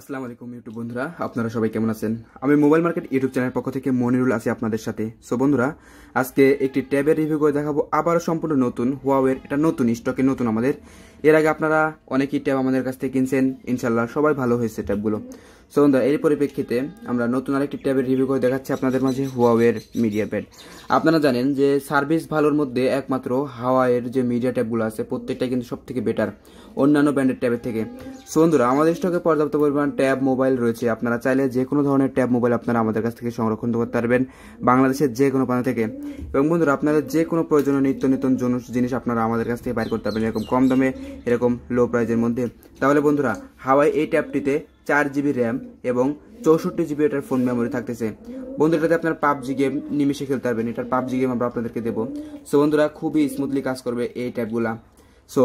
আসসালামু আলাইকুম ইউটিউব বন্ধুরা আপনারা সবাই কেমন আছেন আমি মোবাইল মার্কেট ইউটিউব চ্যানেলের পক্ষ থেকে মনিরুল আছি আপনাদের সাথে সো বন্ধুরা আজকে একটি ট্যাবের রিভিউ করে দেখাবো আবারও সম্পূর্ণ নতুন হুয়াওয়ের এটা নতুন স্টকে নতুন আমাদের এর আগে আপনারা অনেকই ট্যাব আমাদের কাছ থেকে কিনছেন ইনশাল্লাহ সবাই ভালো হয়েছে ট্যাবগুলো সো বন্ধুরা এর পরিপ্রেক্ষিতে আমরা নতুন আরেকটি ট্যাবের রিভিউ করে দেখাচ্ছি আপনাদের মাঝে হুয়াওয়ের মিডিয়া প্যাড আপনারা জানেন যে সার্ভিস ভালোর মধ্যে একমাত্র হাওয়াইয়ের যে মিডিয়া ট্যাবগুলো আছে প্রত্যেকটাই কিন্তু সব থেকে বেটার অন্যান্য ব্র্যান্ডের ট্যাবের থেকে সো বন্ধুরা আমাদের স্টকে পর্যাপ্ত পরিমাণ ট্যাব মোবাইল রয়েছে আপনারা চাইলে যে কোনো ধরনের ট্যাব মোবাইল আপনারা আমাদের কাছ থেকে সংরক্ষণ করতে পারবেন বাংলাদেশের যে কোনো প্রান্ত থেকে এবং বন্ধুরা আপনাদের যে কোনো প্রয়োজনীয় নিত্য নতুন জিনিস আপনারা আমাদের কাছ থেকে বাইর করতে পারবেন এরকম কম দামে এরকম লো প্রাইজের মধ্যে তাহলে বন্ধুরা হাওয়াই এই ট্যাবটিতে চার জিবি র্যাম এবং চৌষট্টি জিবি এটার ফোন মেমোরি থাকতেছে বন্ধুটাতে আপনার পাবজি গেম নিমিশে খেলতে পারবেন এটার পাবজি গেম আমরা আপনাদেরকে দেবো সো বন্ধুরা খুবই স্মুথলি কাজ করবে এই ট্যাবগুলা সো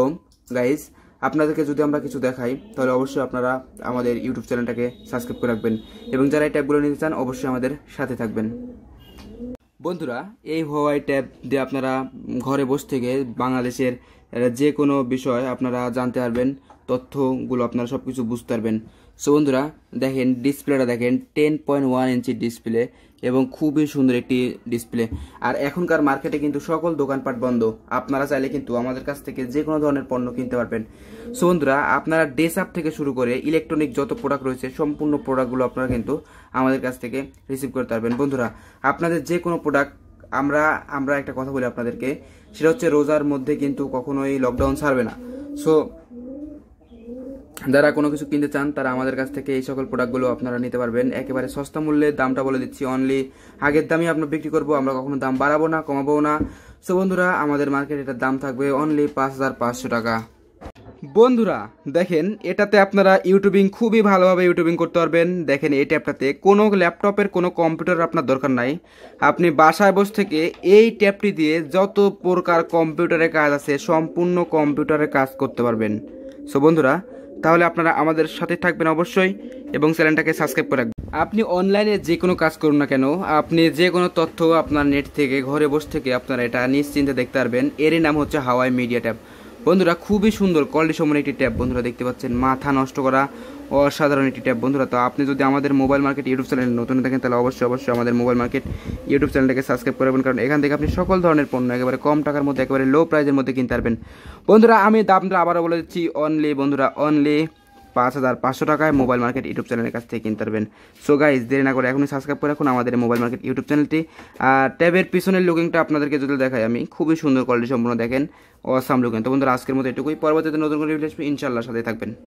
গাইজ আপনাদেরকে যদি আমরা কিছু দেখাই তাহলে অবশ্যই আপনারা আমাদের ইউটিউব চ্যানেলটাকে সাবস্ক্রাইব করে রাখবেন এবং যারা এই ট্যাবগুলো নিতে চান অবশ্যই আমাদের সাথে থাকবেন বন্ধুরা এই হোয়াই ট্যাব দিয়ে আপনারা ঘরে বসে থেকে বাংলাদেশের যে কোনো বিষয় আপনারা জানতে পারবেন তথ্যগুলো আপনারা সব কিছু বুঝতে পারবেন সো বন্ধুরা দেখেন ডিসপ্লেটা দেখেন ten point one inch display এবং খুবই সুন্দর একটি ডিসপ্লে আর এখনকার মার্কেটে কিন্তু সকল দোকানপাট বন্ধ আপনারা চাইলে কিন্তু আমাদের কাছ থেকে যে কোনো ধরনের পণ্য কিনতে পারবেন সো বন্ধুরা আপনারা ডেস আপ থেকে শুরু করে ইলেকট্রনিক যত প্রোডাক্ট রয়েছে সম্পূর্ণ প্রোডাক্টগুলো আপনারা কিন্তু আমাদের কাছ থেকে রিসিভ করতে পারবেন বন্ধুরা আপনাদের যে কোনো প্রোডাক্ট আমরা আমরা একটা কথা বলি আপনাদেরকে সেটা হচ্ছে রোজার মধ্যে কিন্তু কখনোই লকডাউন ছাড়বে না সো যারা কোনো কিছু কিনতে চান তারা আমাদের কাছ থেকে এই সকল প্রোডাক্টগুলো আপনারা নিতে পারবেন একেবারে সস্তা মূল্যে দামটা বলে দিচ্ছি অনলি আগের দামই আপনার বিক্রি করবো আমরা কখনো দাম বাড়াবো না কমাবো না সো বন্ধুরা আমাদের মার্কেটে এটার দাম থাকবে অনলি পাঁচ হাজার পাঁচশো টাকা বন্ধুরা দেখেন এটাতে আপনারা ইউটিউবিং খুবই ভালোভাবে ইউটিউবিং করতে পারবেন দেখেন এই ট্যাপটাতে কোনো ল্যাপটপের কোনো কম্পিউটার আপনার দরকার নাই আপনি বাসায় বসে থেকে এই ট্যাপটি দিয়ে যত প্রকার কম্পিউটারের কাজ আছে সম্পূর্ণ কম্পিউটারের কাজ করতে পারবেন সো বন্ধুরা তাহলে আপনারা আমাদের সাথে থাকবেন অবশ্যই এবং চ্যানেলটাকে সাবস্ক্রাইব করে রাখবেন আপনি অনলাইনে যে কোনো কাজ করুন না কেন আপনি যে কোনো তথ্য আপনার নেট থেকে ঘরে বসে থেকে আপনারা এটা নিশ্চিন্তে দেখতে পারবেন এরই নাম হচ্ছে হাওয়াই মিডিয়া ট্যাব বন্ধুরা খুবই সুন্দর কোয়ালিটি সমান একটি ট্যাব বন্ধুরা দেখতে পাচ্ছেন মাথা নষ্ট করা অসাধারণ একটি ট্যাব বন্ধুরা তো আপনি যদি আমাদের মোবাইল মার্কেট ইউটিউব চ্যানেল নতুন দেখেন তাহলে অবশ্যই অবশ্যই আমাদের মোবাইল মার্কেট ইউটিউব চ্যানেলটাকে সাবস্ক্রাইব করবেন কারণ এখান থেকে আপনি সকল ধরনের পণ্য একেবারে কম টাকার মধ্যে একেবারে লো প্রাইসের মধ্যে কিনতে পারবেন বন্ধুরা আমি দাম আবারও বলে দিচ্ছি অনলি বন্ধুরা অনলি পাঁচ হাজার পাঁচশো টাকায় মোবাইল মার্কেট ইউটিউব চ্যানেলের কাছ থেকে কিনতে পারবেন সো গাইজ দেরি না করে এখনই সাবস্ক্রাইব করে রাখুন আমাদের মোবাইল মার্কেট ইউটিউব চ্যানেলটি আর ট্যাবের পিছনের লুকিংটা আপনাদেরকে যদি দেখাই আমি খুবই সুন্দর কোয়ালিটি সম্পূর্ণ দেখেন অসাম লুকিং তো বন্ধুরা আজকের মতো এটুকুই পরবর্তীতে নতুন করে ইনশাল্লাহ সাথে থাকবেন